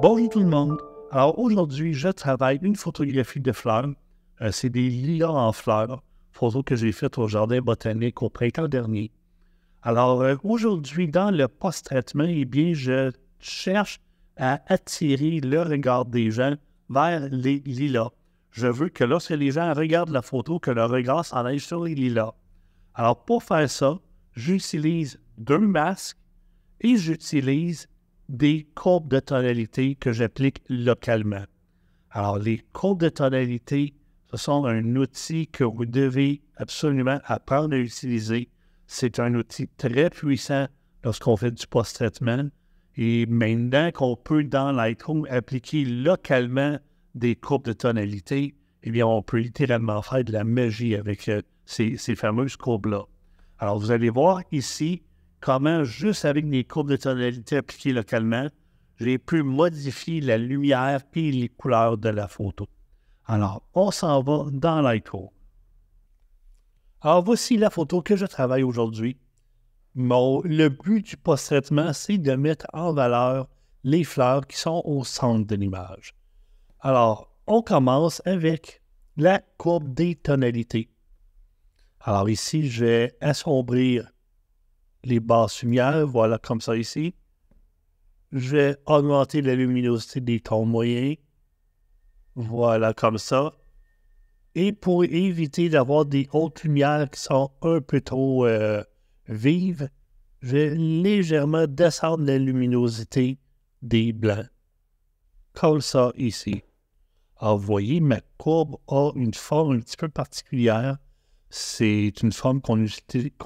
Bonjour tout le monde. Alors aujourd'hui, je travaille une photographie de fleurs. Euh, c'est des lilas en fleurs, photo que j'ai faite au jardin botanique au printemps dernier. Alors euh, aujourd'hui, dans le post-traitement, eh bien, je cherche à attirer le regard des gens vers les lilas. Je veux que lorsque les gens regardent la photo, que leur regard s'en sur les lilas. Alors pour faire ça, j'utilise deux masques et j'utilise des courbes de tonalité que j'applique localement. Alors, les courbes de tonalité, ce sont un outil que vous devez absolument apprendre à utiliser. C'est un outil très puissant lorsqu'on fait du post-traitement. Et maintenant qu'on peut, dans Lightroom, appliquer localement des courbes de tonalité, eh bien, on peut littéralement faire de la magie avec euh, ces, ces fameuses courbes-là. Alors, vous allez voir ici, comment, juste avec des courbes de tonalité appliquées localement, j'ai pu modifier la lumière et les couleurs de la photo. Alors, on s'en va dans Lightroom. Alors, voici la photo que je travaille aujourd'hui. Bon, le but du post-traitement, c'est de mettre en valeur les fleurs qui sont au centre de l'image. Alors, on commence avec la courbe des tonalités. Alors ici, je vais assombrir les basses lumières, voilà comme ça ici. Je vais augmenter la luminosité des tons moyens, voilà comme ça. Et pour éviter d'avoir des hautes lumières qui sont un peu trop euh, vives, je vais légèrement descendre la luminosité des blancs. Comme ça ici. Alors, ah, vous voyez, ma courbe a une forme un petit peu particulière. C'est une forme qu'on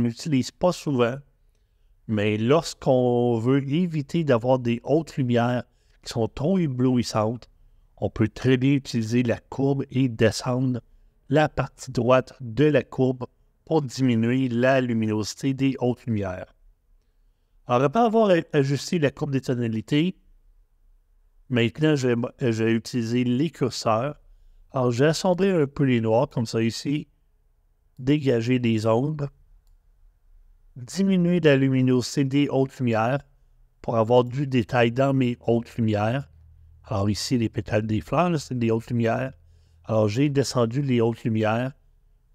n'utilise pas souvent. Mais lorsqu'on veut éviter d'avoir des hautes lumières qui sont trop éblouissantes, on peut très bien utiliser la courbe et descendre la partie droite de la courbe pour diminuer la luminosité des hautes lumières. Alors, après avoir ajusté la courbe des tonalités, maintenant, je vais, utiliser les curseurs. Alors, j'ai assemblé un peu les noirs, comme ça ici, dégager des ombres diminuer la luminosité des hautes lumières pour avoir du détail dans mes hautes lumières. Alors ici, les pétales des fleurs, c'est des hautes lumières. Alors j'ai descendu les hautes lumières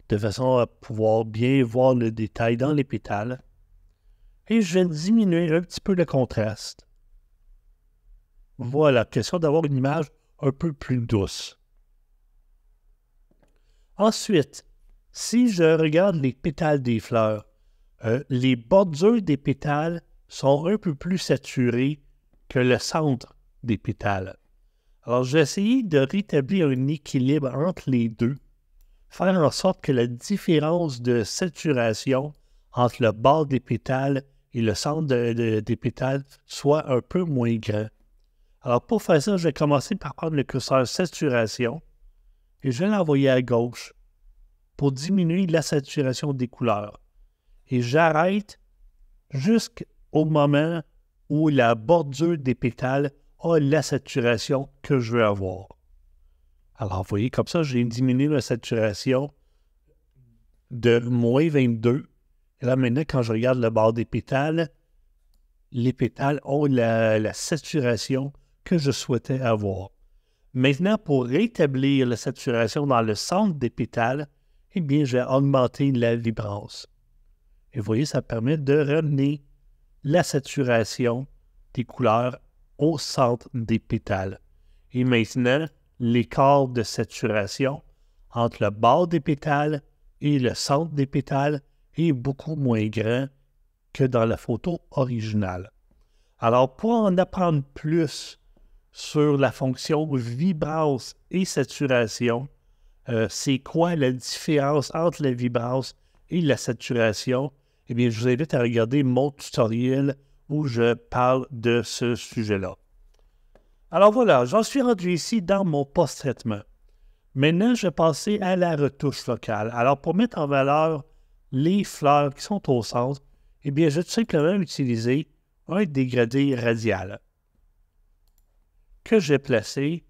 de façon à pouvoir bien voir le détail dans les pétales. Et je vais diminuer un petit peu le contraste. Voilà, question d'avoir une image un peu plus douce. Ensuite, si je regarde les pétales des fleurs, euh, les bordures des pétales sont un peu plus saturées que le centre des pétales. Alors, j'ai essayé de rétablir un équilibre entre les deux, faire en sorte que la différence de saturation entre le bord des pétales et le centre des pétales soit un peu moins grand. Alors, pour faire ça, je vais commencer par prendre le curseur saturation et je vais l'envoyer à gauche pour diminuer la saturation des couleurs et j'arrête jusqu'au moment où la bordure des pétales a la saturation que je veux avoir. Alors, vous voyez, comme ça, j'ai diminué la saturation de moins 22. Et là, maintenant, quand je regarde le bord des pétales, les pétales ont la, saturation que je souhaitais avoir. Maintenant, pour rétablir la saturation dans le centre des pétales, eh bien, j'ai augmenté la vibrance. Et vous voyez, ça permet de ramener la saturation des couleurs au centre des pétales. Et maintenant, l'écart de saturation entre le bord des pétales et le centre des pétales est beaucoup moins grand que dans la photo originale. Alors, pour en apprendre plus sur la fonction vibrance et saturation, euh, c'est quoi la différence entre la vibrance et la saturation, eh bien, je vous invite à regarder mon tutoriel où je parle de ce sujet-là. Alors voilà, j'en suis rendu ici dans mon post-traitement. Maintenant, je vais passer à la retouche locale. Alors, pour mettre en valeur les fleurs qui sont au centre, eh bien, je vais tout simplement utiliser un dégradé radial que j'ai placé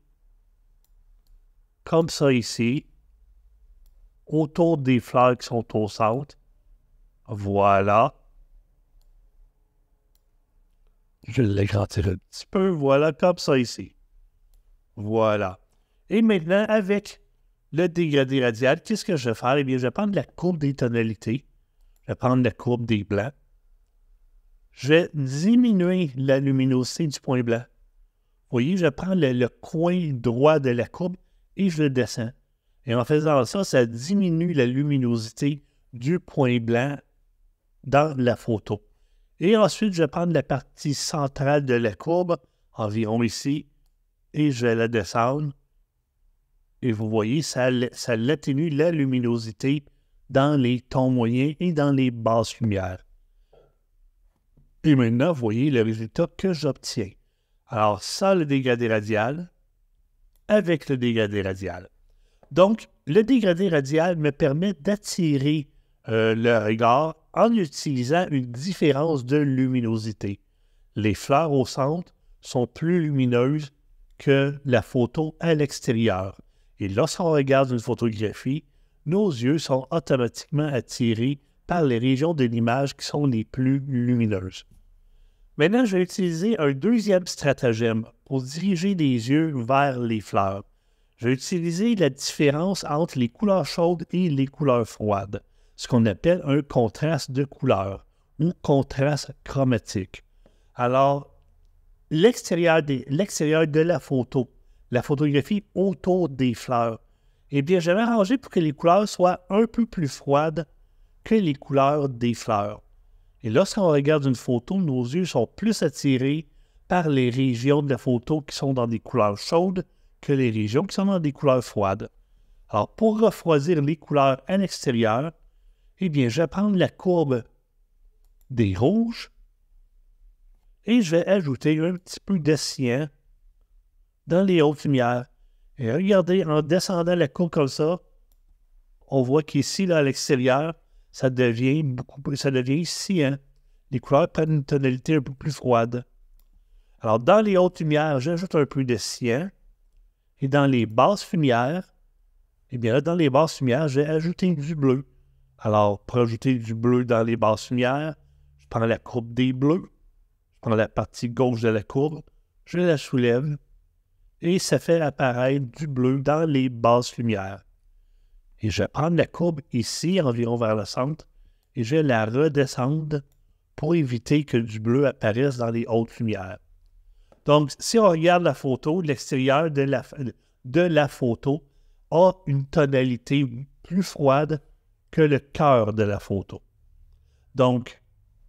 comme ça ici autour des fleurs qui sont au centre. Voilà. Je l'agrandir un petit peu. Voilà, comme ça ici. Voilà. Et maintenant, avec le dégradé radial, qu'est-ce que je vais faire? Eh bien, je vais prendre la courbe des tonalités. Je vais prendre la courbe des blancs. Je vais diminuer la luminosité du point blanc. Vous voyez, je prends le, le coin droit de la courbe et je le descends. Et en faisant ça, ça diminue la luminosité du point blanc dans la photo. Et ensuite, je vais prendre la partie centrale de la courbe, environ ici, et je vais la descendre. Et vous voyez, ça, ça l'atténue la luminosité dans les tons moyens et dans les basses lumières. Et maintenant, vous voyez le résultat que j'obtiens. Alors, ça, le dégradé radial, avec le dégradé radial. Donc, le dégradé radial me permet d'attirer euh, le regard en utilisant une différence de luminosité. Les fleurs au centre sont plus lumineuses que la photo à l'extérieur. Et lorsqu'on regarde une photographie, nos yeux sont automatiquement attirés par les régions de l'image qui sont les plus lumineuses. Maintenant, je vais utiliser un deuxième stratagème pour diriger les yeux vers les fleurs. J'ai utilisé la différence entre les couleurs chaudes et les couleurs froides, ce qu'on appelle un contraste de couleurs ou contraste chromatique. Alors, l'extérieur de la photo, la photographie autour des fleurs, eh bien, j'ai arrangé pour que les couleurs soient un peu plus froides que les couleurs des fleurs. Et lorsqu'on regarde une photo, nos yeux sont plus attirés par les régions de la photo qui sont dans des couleurs chaudes que les régions qui sont dans des couleurs froides. Alors, pour refroidir les couleurs à l'extérieur, eh bien, je vais prendre la courbe des rouges et je vais ajouter un petit peu de cyan dans les hautes lumières. Et regardez, en descendant la courbe comme ça, on voit qu'ici, là, à l'extérieur, ça devient beaucoup plus, ça devient ici, Les couleurs prennent une tonalité un peu plus froide. Alors, dans les hautes lumières, j'ajoute un peu de cyan. Et dans les basses fumières, eh bien là, dans les basses fumières, j'ai ajouté du bleu. Alors, pour ajouter du bleu dans les basses fumières, je prends la courbe des bleus, je prends la partie gauche de la courbe, je la soulève et ça fait apparaître du bleu dans les basses lumières. Et je prends la courbe ici, environ vers le centre, et je la redescends pour éviter que du bleu apparaisse dans les hautes lumières. Donc, si on regarde la photo, l'extérieur de la, photo a une tonalité plus froide que le cœur de la photo. Donc,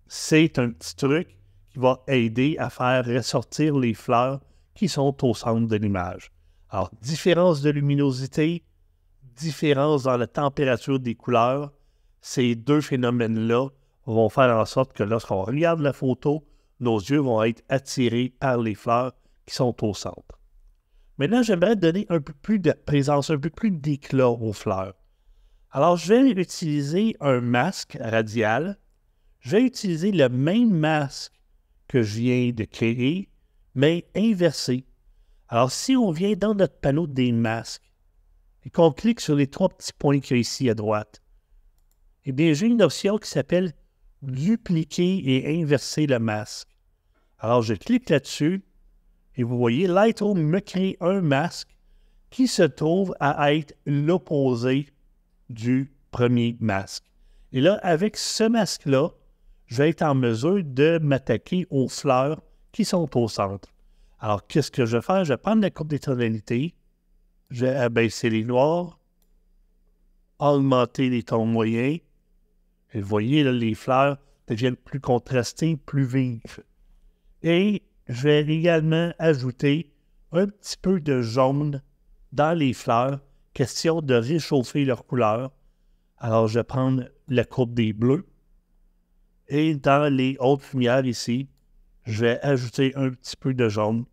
c'est un petit truc qui va aider à faire ressortir les fleurs qui sont au centre de l'image. Alors, différence de luminosité, différence dans la température des couleurs, ces deux phénomènes-là vont faire en sorte que lorsqu'on regarde la photo, nos yeux vont être attirés par les fleurs qui sont au centre. Maintenant, j'aimerais donner un peu plus de présence, un peu plus d'éclat aux fleurs. Alors, je vais utiliser un masque radial. Je vais utiliser le même masque que je viens de créer, mais inversé. Alors, si on vient dans notre panneau des masques et qu'on clique sur les trois petits points qu'il y a ici à droite, eh bien, j'ai une option qui s'appelle dupliquer et inverser le masque. Alors, je clique là-dessus et vous voyez, Lightroom me crée un masque qui se trouve à être l'opposé du premier masque. Et là, avec ce masque-là, je vais être en mesure de m'attaquer aux fleurs qui sont au centre. Alors, qu'est-ce que je vais faire? Je vais prendre la coupe des tonalités, je vais abaisser les noirs, augmenter les tons moyens. Et vous voyez, les fleurs deviennent plus contrastées, plus vives. Et je vais également ajouter un petit peu de jaune dans les fleurs, question de réchauffer leur couleur. Alors, je vais prendre la coupe des bleus. Et dans les hautes lumières ici, je vais ajouter un petit peu de jaune.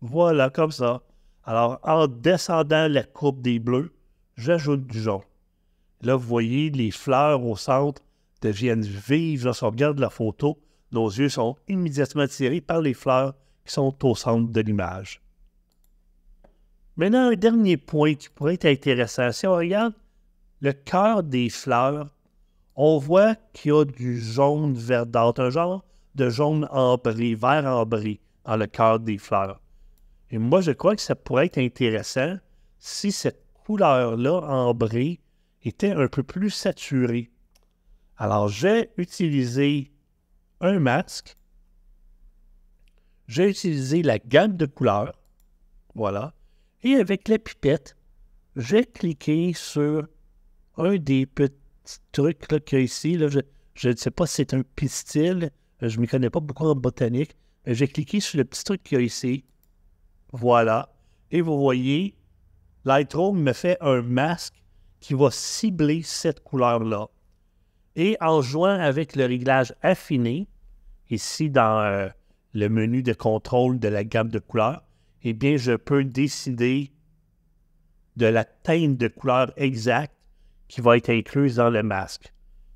Voilà, comme ça. Alors, en descendant la coupe des bleus, j'ajoute du jaune. Là, vous voyez, les fleurs au centre deviennent vives. Là, si on regarde la photo, nos yeux sont immédiatement attirés par les fleurs qui sont au centre de l'image. Maintenant, un dernier point qui pourrait être intéressant, si on regarde le cœur des fleurs, on voit qu'il y a du jaune verdâtre, un genre de jaune ambré, vert ambré, dans le cœur des fleurs. Et moi, je crois que ça pourrait être intéressant si cette couleur-là ambrée était un peu plus saturée. Alors, j'ai utilisé un masque. J'ai utilisé la gamme de couleurs. Voilà. Et avec la pipette, j'ai cliqué sur un des petits trucs là, qu'il y a ici. je, ne sais pas si c'est un pistil. Je ne m'y connais pas beaucoup en botanique. j'ai cliqué sur le petit truc qu'il y a ici. Voilà. Et vous voyez, Lightroom me fait un masque qui va cibler cette couleur-là. Et en jouant avec le réglage affiné, ici dans euh, le menu de contrôle de la gamme de couleurs, eh bien, je peux décider de la teinte de couleur exacte qui va être incluse dans le masque.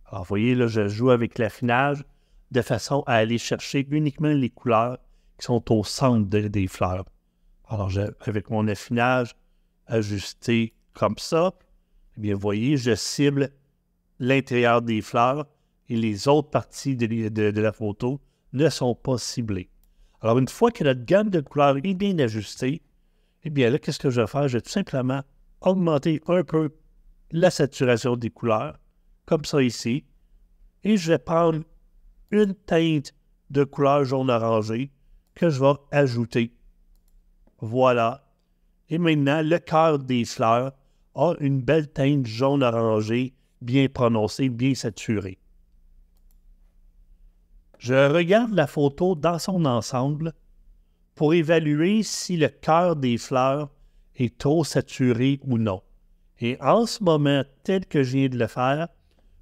Alors, vous voyez, là, je joue avec l'affinage de façon à aller chercher uniquement les couleurs qui sont au centre des fleurs. Alors, avec mon affinage ajusté comme ça, eh bien, vous voyez, je cible l'intérieur des fleurs et les autres parties de, la photo ne sont pas ciblées. Alors, une fois que notre gamme de couleurs est bien ajustée, eh bien là, qu'est-ce que je vais faire? Je vais tout simplement augmenter un peu la saturation des couleurs, comme ça ici, et je vais prendre une teinte de couleur jaune orangé que je vais ajouter. Voilà. Et maintenant, le cœur des fleurs a une belle teinte jaune orangé bien prononcée, bien saturée. Je regarde la photo dans son ensemble pour évaluer si le cœur des fleurs est trop saturé ou non. Et en ce moment, tel que je viens de le faire,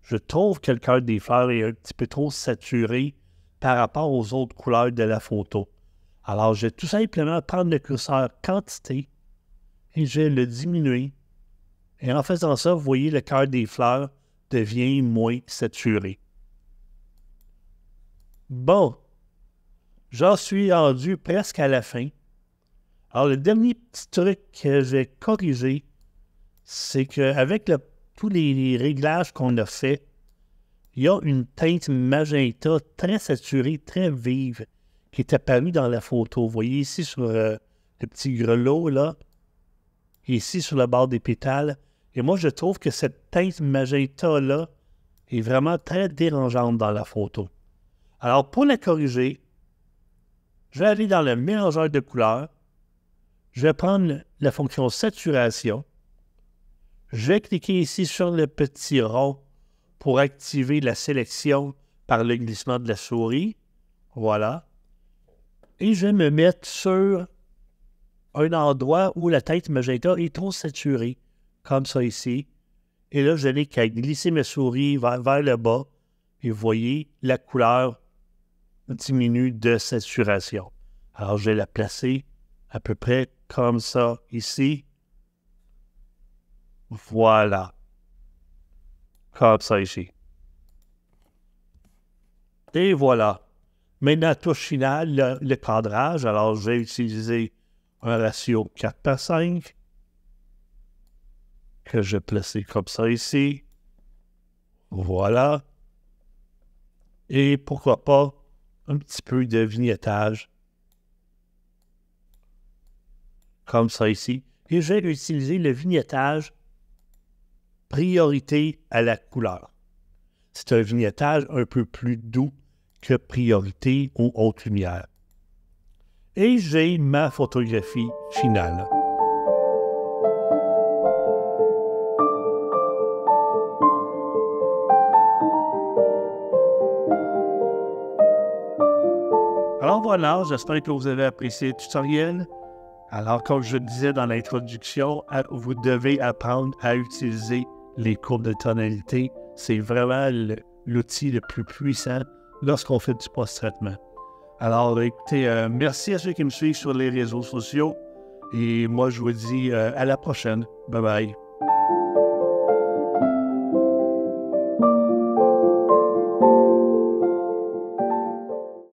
je trouve que le cœur des fleurs est un petit peu trop saturé par rapport aux autres couleurs de la photo. Alors, je vais tout simplement prendre le curseur quantité et je vais le diminuer. Et en faisant ça, vous voyez, le cœur des fleurs devient moins saturé. Bon, j'en suis rendu presque à la fin. Alors, le dernier petit truc que j'ai corrigé, c'est qu'avec le, tous les, réglages qu'on a fait, il y a une teinte magenta très saturée, très vive, qui est apparue dans la photo. Vous voyez ici sur euh, le petit grelot, là, ici sur la barre des pétales. Et moi, je trouve que cette teinte magenta-là est vraiment très dérangeante dans la photo. Alors, pour la corriger, je vais aller dans le mélangeur de couleurs. Je vais prendre la fonction saturation. Je vais cliquer ici sur le petit rond pour activer la sélection par le glissement de la souris. Voilà. Et je vais me mettre sur un endroit où la tête magenta est trop saturée, comme ça ici. Et là, je n'ai qu'à glisser ma souris vers, vers le bas et vous voyez la couleur diminue de saturation. Alors, je vais la placer à peu près comme ça ici. Voilà. Comme ça ici. Et voilà. Maintenant, la touche finale, le, le cadrage. Alors, je vais utiliser un ratio 4 par 5 que je vais placer comme ça ici. Voilà. Et pourquoi pas un petit peu de vignettage. Comme ça ici. Et j'ai utiliser le vignettage priorité à la couleur. C'est un vignettage un peu plus doux que priorité ou haute lumière. Et j'ai ma photographie finale. J'espère que vous avez apprécié le tutoriel. Alors, comme je le disais dans l'introduction, vous devez apprendre à utiliser les courbes de tonalité. C'est vraiment l'outil le plus puissant lorsqu'on fait du post-traitement. Alors, écoutez, euh, merci à ceux qui me suivent sur les réseaux sociaux. Et moi, je vous dis euh, à la prochaine. Bye bye.